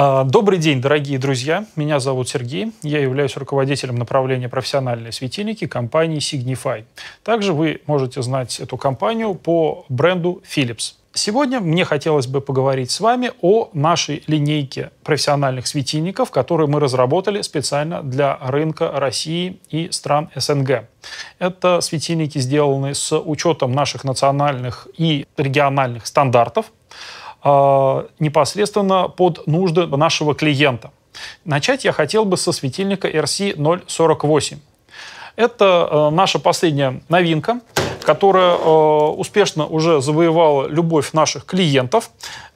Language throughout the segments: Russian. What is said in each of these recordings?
А, добрый день, дорогие друзья. Меня зовут Сергей. Я являюсь руководителем направления профессиональные светильники компании Signify. Также вы можете знать эту компанию по бренду Philips. Сегодня мне хотелось бы поговорить с вами о нашей линейке профессиональных светильников, которые мы разработали специально для рынка России и стран СНГ. Это светильники, сделанные с учетом наших национальных и региональных стандартов, а, непосредственно под нужды нашего клиента. Начать я хотел бы со светильника RC048. Это э, наша последняя новинка, которая э, успешно уже завоевала любовь наших клиентов.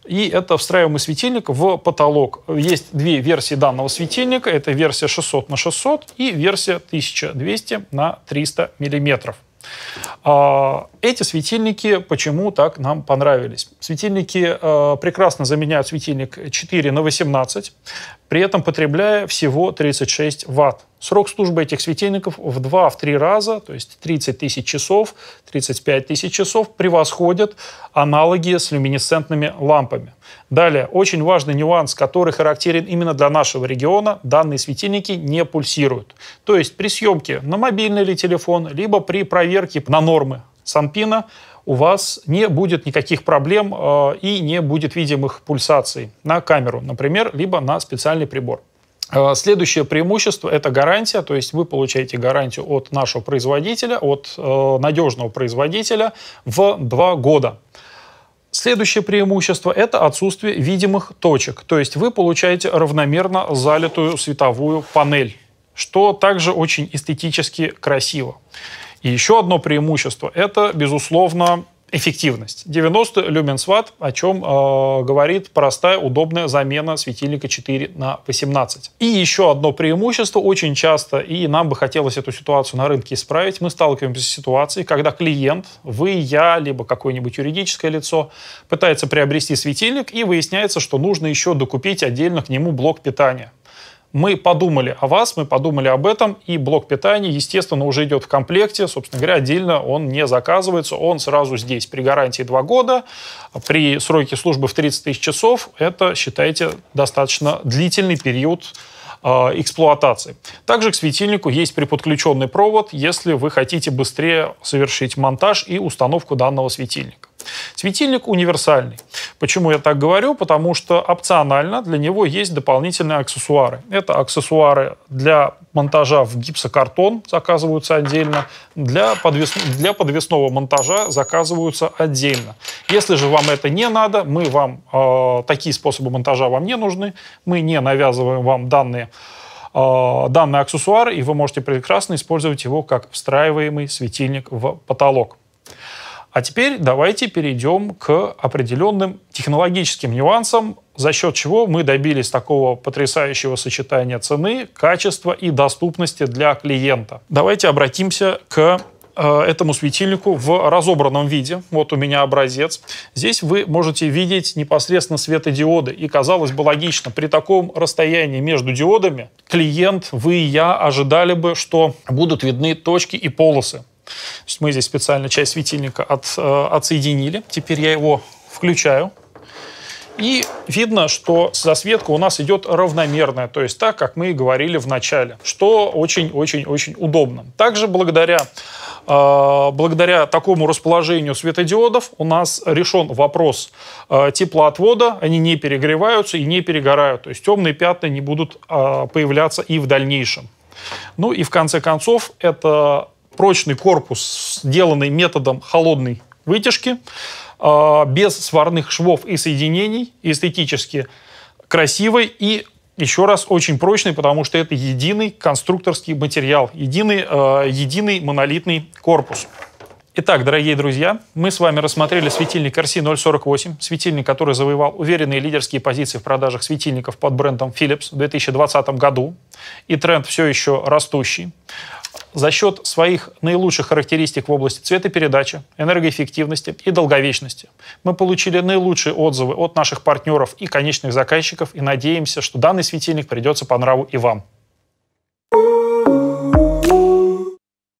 И это встраиваемый светильник в потолок. Есть две версии данного светильника. Это версия 600 на 600 и версия 1200 на 300 миллиметров. А, эти светильники почему так нам понравились? Светильники э, прекрасно заменяют светильник 4 на 18, при этом потребляя всего 36 ватт. Срок службы этих светильников в 2-3 раза, то есть 30 тысяч часов, 35 тысяч часов, превосходят аналоги с люминесцентными лампами. Далее, очень важный нюанс, который характерен именно для нашего региона, данные светильники не пульсируют. То есть при съемке на мобильный или телефон, либо при проверке на нормы Санпина, у вас не будет никаких проблем э, и не будет видимых пульсаций на камеру, например, либо на специальный прибор. Э, следующее преимущество – это гарантия, то есть вы получаете гарантию от нашего производителя, от э, надежного производителя в два года. Следующее преимущество – это отсутствие видимых точек, то есть вы получаете равномерно залитую световую панель, что также очень эстетически красиво. И еще одно преимущество – это, безусловно, эффективность. 90 люменс-ватт, о чем э, говорит простая, удобная замена светильника 4 на 18. И еще одно преимущество, очень часто, и нам бы хотелось эту ситуацию на рынке исправить, мы сталкиваемся с ситуацией, когда клиент, вы, я, либо какое-нибудь юридическое лицо, пытается приобрести светильник, и выясняется, что нужно еще докупить отдельно к нему блок питания. Мы подумали о вас, мы подумали об этом, и блок питания, естественно, уже идет в комплекте. Собственно говоря, отдельно он не заказывается, он сразу здесь. При гарантии 2 года, при сроке службы в 30 тысяч часов, это, считайте, достаточно длительный период э, эксплуатации. Также к светильнику есть приподключенный провод, если вы хотите быстрее совершить монтаж и установку данного светильника. Светильник универсальный. Почему я так говорю? Потому что опционально для него есть дополнительные аксессуары. Это аксессуары для монтажа в гипсокартон, заказываются отдельно, для, подвес... для подвесного монтажа заказываются отдельно. Если же вам это не надо, мы вам, э, такие способы монтажа вам не нужны, мы не навязываем вам данные э, данный аксессуар, и вы можете прекрасно использовать его как встраиваемый светильник в потолок. А теперь давайте перейдем к определенным технологическим нюансам, за счет чего мы добились такого потрясающего сочетания цены, качества и доступности для клиента. Давайте обратимся к э, этому светильнику в разобранном виде. Вот у меня образец. Здесь вы можете видеть непосредственно светодиоды. И, казалось бы, логично, при таком расстоянии между диодами клиент, вы и я ожидали бы, что будут видны точки и полосы. То есть мы здесь специально часть светильника от, э, отсоединили. Теперь я его включаю. И видно, что засветка у нас идет равномерная, то есть так, как мы и говорили в начале, что очень-очень-очень удобно. Также благодаря, э, благодаря такому расположению светодиодов у нас решен вопрос э, теплоотвода, они не перегреваются и не перегорают, то есть темные пятна не будут э, появляться и в дальнейшем. Ну и в конце концов, это прочный корпус, сделанный методом холодной вытяжки, а, без сварных швов и соединений, эстетически красивый и еще раз очень прочный, потому что это единый конструкторский материал, единый, а, единый монолитный корпус. Итак, дорогие друзья, мы с вами рассмотрели светильник RC048, светильник, который завоевал уверенные лидерские позиции в продажах светильников под брендом Philips в 2020 году, и тренд все еще растущий за счет своих наилучших характеристик в области цветопередачи, энергоэффективности и долговечности. Мы получили наилучшие отзывы от наших партнеров и конечных заказчиков и надеемся, что данный светильник придется по нраву и вам. thank